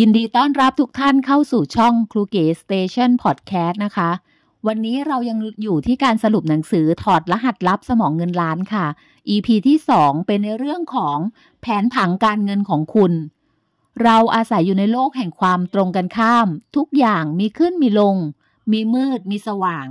ยินดีต้อนรับทุกท่านเข้าสู่ช่อง ครูเก๋สเตชันพอดแคสต์นะคะ วันนี้เรายังอยู่ที่การสรุปหนังสือถอดรหัสลับสมองเงินล้านค่ะ EP ที่ 2 เป็นในเรื่องของแผนผังการเงินของคุณ เราอาศัยอยู่ในโลกแห่งความตรงกันข้าม ทุกอย่างมีขึ้นมีลง มีมืดมีสว่าง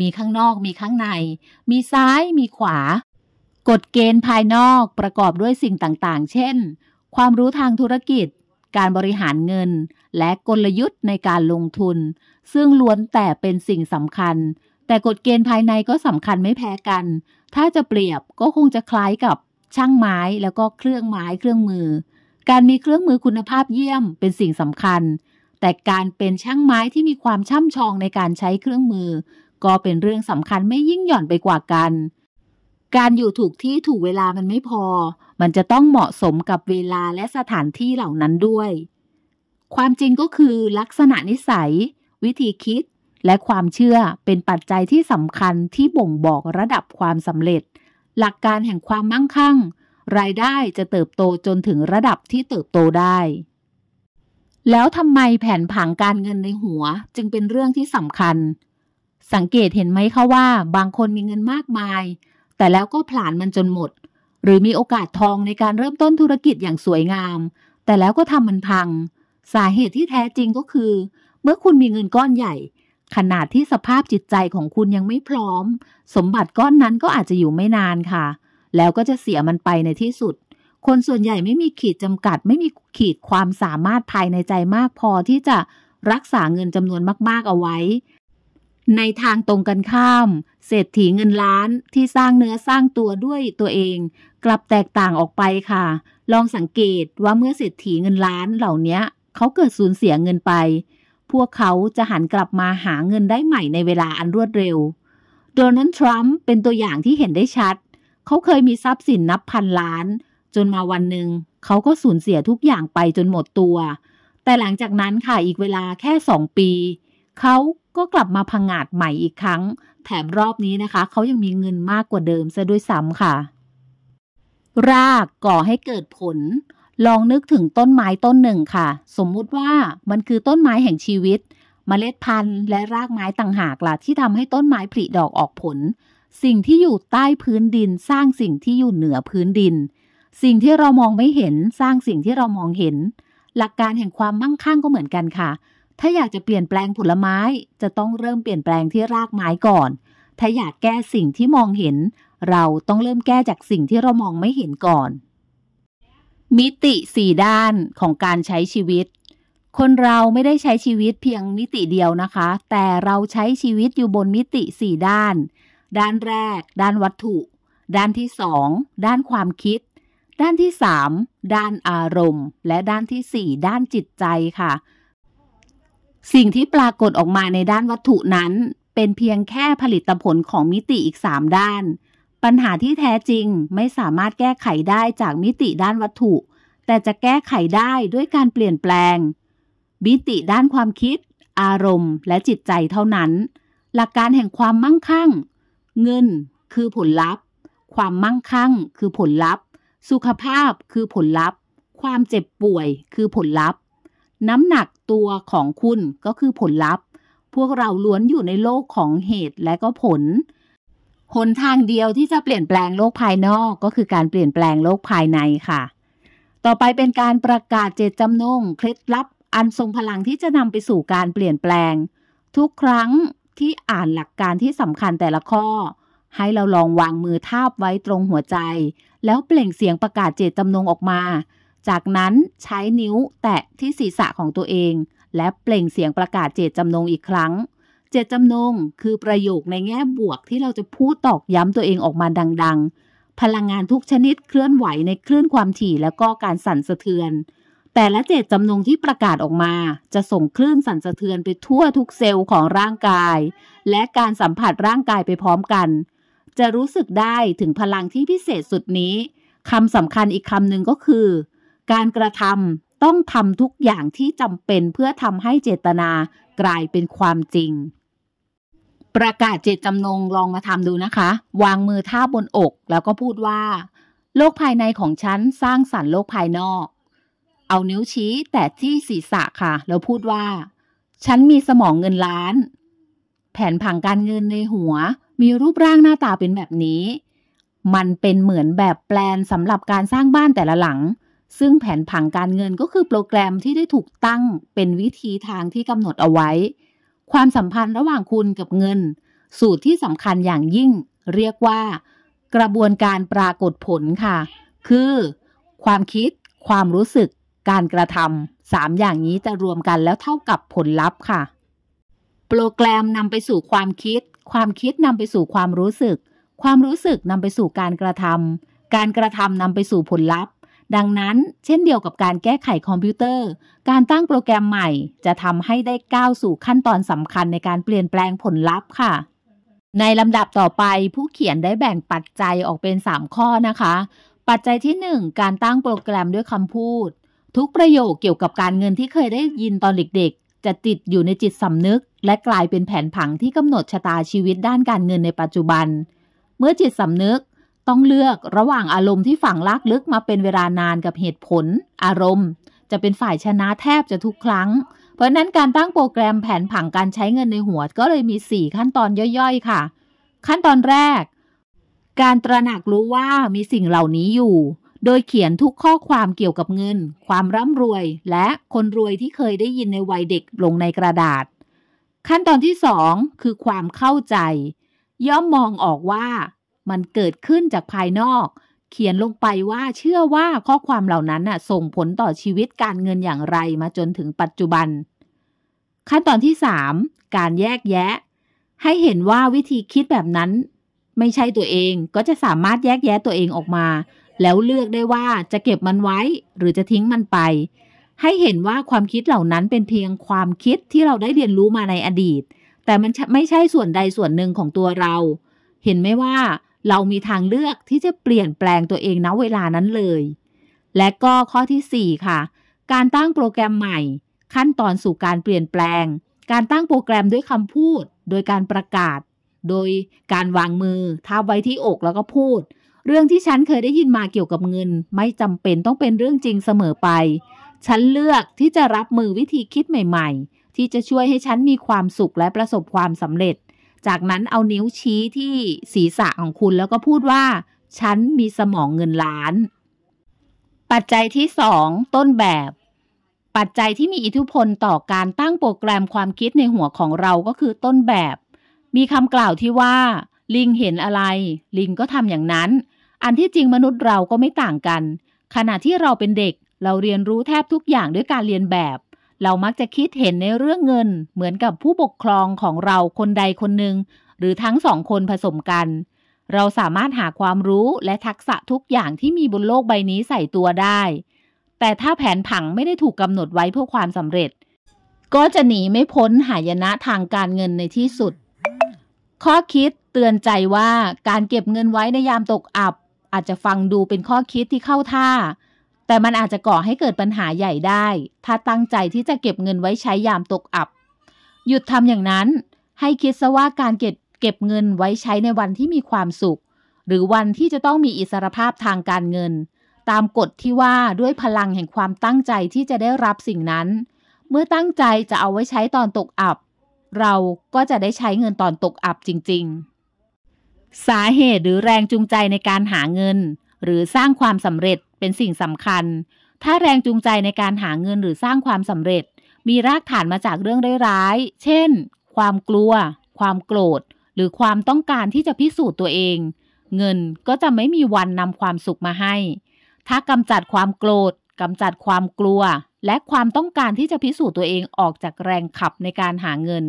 มีข้างนอกมีข้างใน มีซ้ายมีขวากฎเกณฑ์ภายนอกประกอบด้วยสิ่งต่างๆ เช่น ความรู้ทางธุรกิจการบริหารเงินและกลยุทธ์ในการลงทุนซึ่งล้วนแต่เป็นสิ่งสำคัญ แต่กฎเกณฑ์ภายในก็สำคัญไม่แพ้กัน ถ้าจะเปรียบก็คงจะคล้ายกับช่างไม้แล้วก็เครื่องไม้เครื่องมือ การมีเครื่องมือคุณภาพเยี่ยมเป็นสิ่งสำคัญ แต่การเป็นช่างไม้ที่มีความช่ำชองในการใช้เครื่องมือก็เป็นเรื่องสำคัญไม่ยิ่งหย่อนไปกว่ากันการอยู่ถูกที่ถูกเวลามันไม่พอ มันจะต้องเหมาะสมกับเวลาและสถานที่เหล่านั้นด้วย ความจริงก็คือลักษณะนิสัย วิธีคิดและความเชื่อเป็นปัจจัยที่สำคัญที่บ่งบอกระดับความสำเร็จ หลักการแห่งความมั่งคั่ง รายได้จะเติบโตจนถึงระดับที่เติบโตได้ แล้วทำไมแผนผังการเงินในหัวจึงเป็นเรื่องที่สำคัญ สังเกตเห็นไหมคะว่า บางคนมีเงินมากมายแต่แล้วก็ผลานมันจนหมด หรือมีโอกาสทองในการเริ่มต้นธุรกิจอย่างสวยงาม แต่แล้วก็ทำมันพังสาเหตุที่แท้จริงก็คือ เมื่อคุณมีเงินก้อนใหญ่ ขนาดที่สภาพจิตใจของคุณยังไม่พร้อม สมบัติก้อนนั้นก็อาจจะอยู่ไม่นานค่ะ แล้วก็จะเสียมันไปในที่สุด คนส่วนใหญ่ไม่มีขีดจำกัดไม่มีขีดความสามารถภายในใจมากพอที่จะรักษาเงินจำนวนมากๆเอาไว้ ในทางตรงกันข้ามเศรษฐีเงินล้านที่สร้างเนื้อสร้างตัวด้วยตัวเอง กลับแตกต่างออกไปค่ะ ลองสังเกตว่าเมื่อเศรษฐีเงินล้านเหล่านี้เขาเกิดสูญเสียเงินไป พวกเขาจะหันกลับมาหาเงินได้ใหม่ในเวลาอันรวดเร็วโดนัลด์ทรัมป์เป็นตัวอย่างที่เห็นได้ชัดเขาเคยมีทรัพย์สินนับพันล้าน จนมาวันหนึ่งเขาก็สูญเสียทุกอย่างไปจนหมดตัว แต่หลังจากนั้นค่ะอีกเวลาแค่สองปีเขาก็กลับมาพังาดใหม่อีกครั้ง แถมรอบนี้นะคะ เขายังมีเงินมากกว่าเดิมซะด้วยซ้ำค่ะ รากก่อให้เกิดผล ลองนึกถึงต้นไม้ต้นหนึ่งค่ะ สมมุติว่ามันคือต้นไม้แห่งชีวิตมเมล็ดพันธุ์และรากไม้ต่างหากละ่ะที่ทำให้ต้นไม้ผลิดอกออกผล สิ่งที่อยู่ใต้พื้นดิน สร้างสิ่งที่อยู่เหนือพื้นดิน สิ่งที่เรามองไม่เห็นสร้างสิ่งที่เรามองเห็น หลักการแห่งความมั่งคั่งก็เหมือนกันค่ะถ้าอยากจะเปลี่ยนแปลงผลไม้ จะต้องเริ่มเปลี่ยนแปลงที่รากไม้ก่อน ถ้าอยากแก้สิ่งที่มองเห็น เราต้องเริ่มแก้จากสิ่งที่เรามองไม่เห็นก่อน มิติสี่ด้านของการใช้ชีวิต คนเราไม่ได้ใช้ชีวิตเพียงมิติเดียวนะคะ แต่เราใช้ชีวิตอยู่บนมิติสี่ด้าน ด้านแรก ด้านวัตถุ ด้านที่สอง ด้านความคิด ด้านที่สามด้านอารมณ์ และด้านที่สี่ด้านจิตใจค่ะสิ่งที่ปรากฏออกมาในด้านวัตถุนั้นเป็นเพียงแค่ผลิตผลของมิติอีก3 ด้าน ปัญหาที่แท้จริงไม่สามารถแก้ไขได้จากมิติด้านวัตถุ แต่จะแก้ไขได้ด้วยการเปลี่ยนแปลงมิติด้านความคิด อารมณ์ และจิตใจเท่านั้น หลักการแห่งความมั่งคั่ง เงินคือผลลัพธ์ ความมั่งคั่งคือผลลัพธ์ สุขภาพคือผลลัพธ์ ความเจ็บป่วยคือผลลัพธ์น้ำหนักตัวของคุณก็คือผลลัพธ์ พวกเราล้วนอยู่ในโลกของเหตุและก็ผลหนทางเดียวที่จะเปลี่ยนแปลงโลกภายนอกก็คือการเปลี่ยนแปลงโลกภายในค่ะ ต่อไปเป็นการประกาศเจตจำนงเคล็ดลับอันทรงพลังที่จะนำไปสู่การเปลี่ยนแปลง ทุกครั้งที่อ่านหลักการที่สำคัญแต่ละข้อ ให้เราลองวางมือทาบไว้ตรงหัวใจ แล้วเปล่งเสียงประกาศเจตจำนงออกมาจากนั้นใช้นิ้วแตะที่ศีรษะของตัวเอง และเปล่งเสียงประกาศเจตจำนง อีกครั้ง เจตจำนง คือประโยคในแง่บวกที่เราจะพูดตอกย้ำตัวเองออกมาดัง ๆ พลังงานทุกชนิดเคลื่อนไหวใน คลื่นความถี่และก็การสั่นสะเทือน แต่ละเจตจำนงที่ประกาศออกมา จะส่ง คลื่นสั่นสะเทือนไปทั่วทุกเซลล์ของร่างกาย และการสัมผัสร่างกายไปพร้อมกัน จะรู้สึกได้ถึงพลังที่พิเศษสุดนี้คำสำคัญอีกคำหนึ่งก็คือการกระทำต้องทำทุกอย่างที่จำเป็นเพื่อทำให้เจตนากลายเป็นความจริง ประกาศเจตจำนงลองมาทำดูนะคะ วางมือท่าบนอก แล้วก็พูดว่า โลกภายในของฉันสร้างสรรค์โลกภายนอก เอานิ้วชี้แต่ที่ศีรษะค่ะ แล้วพูดว่า ฉันมีสมองเงินล้าน แผนผังการเงินในหัวมีรูปร่างหน้าตาเป็นแบบนี้ มันเป็นเหมือนแบบแปลนสำหรับการสร้างบ้านแต่ละหลังซึ่งแผนผังการเงินก็คือโปรแกรมที่ได้ถูกตั้งเป็นวิธีทางที่กำหนดเอาไว้ ความสัมพันธ์ระหว่างคุณกับเงิน สูตรที่สำคัญอย่างยิ่ง เรียกว่า กระบวนการปรากฏผลค่ะ คือความคิดความรู้สึกการกระทำสามอย่างนี้จะรวมกันแล้วเท่ากับผลลัพธ์ค่ะ โปรแกรมนำไปสู่ความคิด ความคิดนำไปสู่ความรู้สึก ความรู้สึกนำไปสู่การกระทำการกระทำนำไปสู่ผลลัพธ์ดังนั้นเช่นเดียวกับการแก้ไขคอมพิวเตอร์ การตั้งโปรแกรมใหม่ จะทำให้ได้ก้าวสู่ขั้นตอนสำคัญในการเปลี่ยนแปลงผลลัพธ์ค่ะ ในลำดับต่อไปผู้เขียนได้แบ่งปัจจัยออกเป็น 3 ข้อนะคะ ปัจจัยที่ 1 การตั้งโปรแกรมด้วยคำพูด ทุกประโยคเกี่ยวกับการเงินที่เคยได้ยินตอนเด็กๆ จะติดอยู่ในจิตสำนึก และกลายเป็นแผนผังที่กำหนดชะตาชีวิตด้านการเงินในปัจจุบัน เมื่อจิตสำนึกต้องเลือกระหว่างอารมณ์ที่ฝังลากลึกมาเป็นเวลานานกับเหตุผล อารมณ์ จะเป็นฝ่ายชนะแทบจะทุกครั้ง เพราะนั้นการตั้งโปรแกรมแผนผังการใช้เงินในหัวก็เลยมี 4 ขั้นตอนย่อยๆ ค่ะ ขั้นตอนแรก การตระหนักรู้ว่ามีสิ่งเหล่านี้อยู่ โดยเขียนทุกข้อความเกี่ยวกับเงิน ความร่ำรวย และคนรวยที่เคยได้ยินในวัยเด็กลงในกระดาษ ขั้นตอนที่2คือความเข้าใจย่อมมองออกว่ามันเกิดขึ้นจากภายนอก เขียนลงไปว่าเชื่อว่าข้อความเหล่านั้นน่ะส่งผลต่อชีวิตการเงินอย่างไรมาจนถึงปัจจุบัน ขั้นตอนที่3การแยกแยะ ให้เห็นว่าวิธีคิดแบบนั้น ไม่ใช่ตัวเองก็จะสามารถแยกแยะตัวเองออกมา แล้วเลือกได้ว่าจะเก็บมันไว้ หรือจะทิ้งมันไป ให้เห็นว่าความคิดเหล่านั้นเป็นเพียงความคิดที่เราได้เรียนรู้มาในอดีต แต่มันไม่ใช่ส่วนใดส่วนหนึ่งของตัวเรา เห็นไหมว่าเรามีทางเลือกที่จะเปลี่ยนแปลงตัวเองณเวลานั้นเลย และก็ข้อที่ 4 ค่ะ การตั้งโปรแกรมใหม่ ขั้นตอนสู่การเปลี่ยนแปลง การตั้งโปรแกรมด้วยคำพูด โดยการประกาศ โดยการวางมือท้าไว้ที่อกแล้วก็พูด เรื่องที่ฉันเคยได้ยินมาเกี่ยวกับเงินไม่จำเป็นต้องเป็นเรื่องจริงเสมอไป ฉันเลือกที่จะรับมือวิธีคิดใหม่ ๆ ที่จะช่วยให้ฉันมีความสุขและประสบความสำเร็จจากนั้นเอานิ้วชี้ที่ศีรษะของคุณแล้วก็พูดว่าฉันมีสมองเงินล้าน ปัจจัยที่สองต้นแบบ ปัจจัยที่มีอิทธิพลต่อการตั้งโปรแกรมความคิดในหัวของเราก็คือต้นแบบ มีคำกล่าวที่ว่า ลิงเห็นอะไร ลิงก็ทำอย่างนั้น อันที่จริงมนุษย์เราก็ไม่ต่างกัน ขณะที่เราเป็นเด็กเราเรียนรู้แทบทุกอย่างด้วยการเรียนแบบเรามักจะคิดเห็นในเรื่องเงินเหมือนกับผู้ปกครองของเราคนใดคนหนึ่งหรือทั้งสองคนผสมกัน เราสามารถหาความรู้และทักษะทุกอย่างที่มีบนโลกใบนี้ใส่ตัวได้ แต่ถ้าแผนผังไม่ได้ถูกกำหนดไว้เพื่อความสำเร็จ ก็จะหนีไม่พ้นหายนะทางการเงินในที่สุด ข้อคิดเตือนใจว่าการเก็บเงินไว้ในยามตกอับ อาจจะฟังดูเป็นข้อคิดที่เข้าท่าแต่มันอาจจะก่อให้เกิดปัญหาใหญ่ได้ ถ้าตั้งใจที่จะเก็บเงินไว้ใช้ยามตกอับ หยุดทำอย่างนั้น ให้คิดซะว่าการเก็บ เก็บเงินไว้ใช้ในวันที่มีความสุข หรือวันที่จะต้องมีอิสรภาพทางการเงิน ตามกฎที่ว่าด้วยพลังแห่งความตั้งใจที่จะได้รับสิ่งนั้น เมื่อตั้งใจจะเอาไว้ใช้ตอนตกอับ เราก็จะได้ใช้เงินตอนตกอับจริง ๆ สาเหตุหรือแรงจูงใจในการหาเงินหรือสร้างความสำเร็จเป็นสิ่งสำคัญ ถ้าแรงจูงใจในการหาเงินหรือสร้างความสำเร็จ มีรากฐานมาจากเรื่องร้ายๆเช่น ความกลัวความโกรธ หรือความต้องการที่จะพิสูจน์ตัวเอง เงินก็จะไม่มีวันนำความสุขมาให้ ถ้ากำจัดความโกรธกำจัดความกลัว และความต้องการที่จะพิสูจน์ตัวเองออกจากแรงขับในการหาเงิน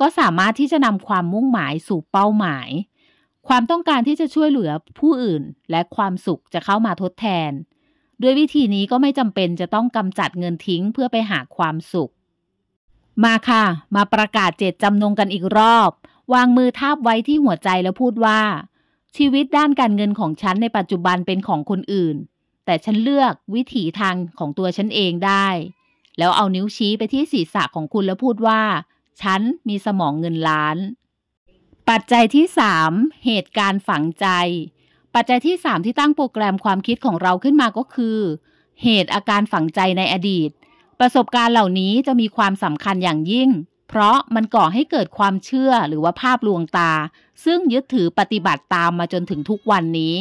ก็สามารถที่จะนำความมุ่งหมายสู่เป้าหมายความต้องการที่จะช่วยเหลือผู้อื่น และความสุขจะเข้ามาทดแทน ด้วยวิธีนี้ก็ไม่จำเป็นจะต้องกำจัดเงินทิ้งเพื่อไปหาความสุข มาค่ะ มาประกาศเจตจำนงกันอีกรอบ วางมือทาบไว้ที่หัวใจแล้วพูดว่า ชีวิตด้านการเงินของฉันในปัจจุบันเป็นของคนอื่น แต่ฉันเลือกวิถีทางของตัวฉันเองได้ แล้วเอานิ้วชี้ไปที่ศีรษะของคุณแล้วพูดว่าฉันมีสมองเงินล้านปัจจัยที่3เหตุการณ์ฝังใจ ปัจจัยที่ 3 ที่ตั้งโปรแกรมความคิดของเราขึ้นมาก็คือ เหตุอาการฝังใจในอดีต ประสบการณ์เหล่านี้จะมีความสำคัญอย่างยิ่ง เพราะมันก่อให้เกิดความเชื่อหรือว่าภาพลวงตา ซึ่งยึดถือปฏิบัติตามมาจนถึงทุกวันนี้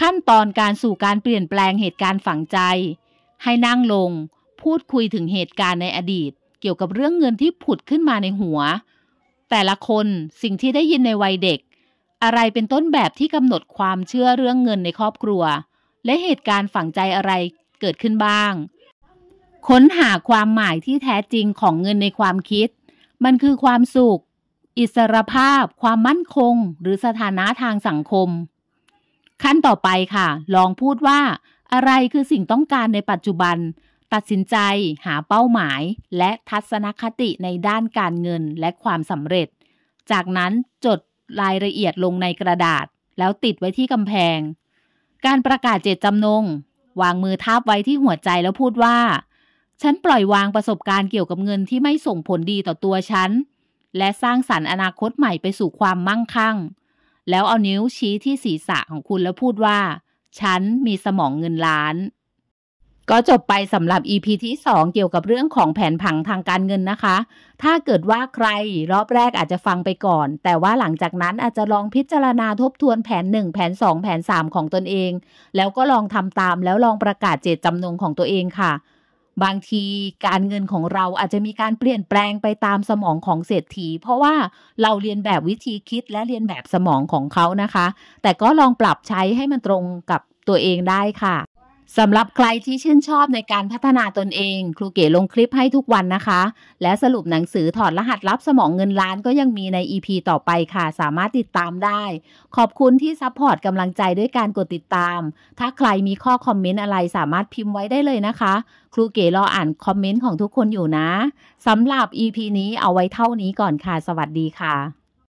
ขั้นตอนการสู่การเปลี่ยนแปลงเหตุการณ์ฝังใจ ให้นั่งลง พูดคุยถึงเหตุการณ์ในอดีต เกี่ยวกับเรื่องเงินที่ผุดขึ้นมาในหัวแต่ละคนสิ่งที่ได้ยินในวัยเด็ก อะไรเป็นต้นแบบที่กำหนดความเชื่อเรื่องเงินในครอบครัว และเหตุการณ์ฝังใจอะไรเกิดขึ้นบ้าง ค้นหาความหมายที่แท้จริงของเงินในความคิด มันคือความสุขอิสรภาพ ความมั่นคง หรือสถานะทางสังคม ขั้นต่อไปค่ะลองพูดว่า อะไรคือสิ่งต้องการในปัจจุบันตัดสินใจหาเป้าหมายและทัศนคติในด้านการเงินและความสำเร็จ จากนั้นจดรายละเอียดลงในกระดาษ แล้วติดไว้ที่กำแพง การประกาศเจตจำนง วางมือทาบไว้ที่หัวใจแล้วพูดว่า ฉันปล่อยวางประสบการณ์เกี่ยวกับเงินที่ไม่ส่งผลดีต่อตัวฉัน และสร้างสรรค์อนาคตใหม่ไปสู่ความมั่งคั่ง แล้วเอานิ้วชี้ที่ศีรษะของคุณแล้วพูดว่า ฉันมีสมองเงินล้านก็จบไปสำหรับ EP ที่2 เกี่ยวกับเรื่องของแผนผังทางการเงินนะคะ ถ้าเกิดว่าใครรอบแรกอาจจะฟังไปก่อน แต่ว่าหลังจากนั้นอาจจะลองพิจารณาทบทวนแผน1แผน2แผน3ของตนเอง แล้วก็ลองทำตามแล้วลองประกาศเจตจำนงของตัวเองค่ะ บางทีการเงินของเราอาจจะมีการเปลี่ยนแปลงไปตามสมองของเศรษฐี เพราะว่าเราเรียนแบบวิธีคิดและเรียนแบบสมองของเขานะคะ แต่ก็ลองปรับใช้ให้มันตรงกับตัวเองได้ค่ะสำหรับใครที่ชื่นชอบในการพัฒนาตนเอง ครูเก๋ลงคลิปให้ทุกวันนะคะ และสรุปหนังสือถอดรหัสลับสมองเงินล้านก็ยังมีใน EP ีต่อไปค่ะ สามารถติดตามได้ ขอบคุณที่ซัพพอร์ตกำลังใจด้วยการกดติดตาม ถ้าใครมีข้อคอมเมนต์อะไรสามารถพิมพ์ไว้ได้เลยนะคะ ครูเก๋รออ่านคอมเมนต์ของทุกคนอยู่นะ สำหรับ EP นี้เอาไว้เท่านี้ก่อนค่ะ สวัสดีค่ะ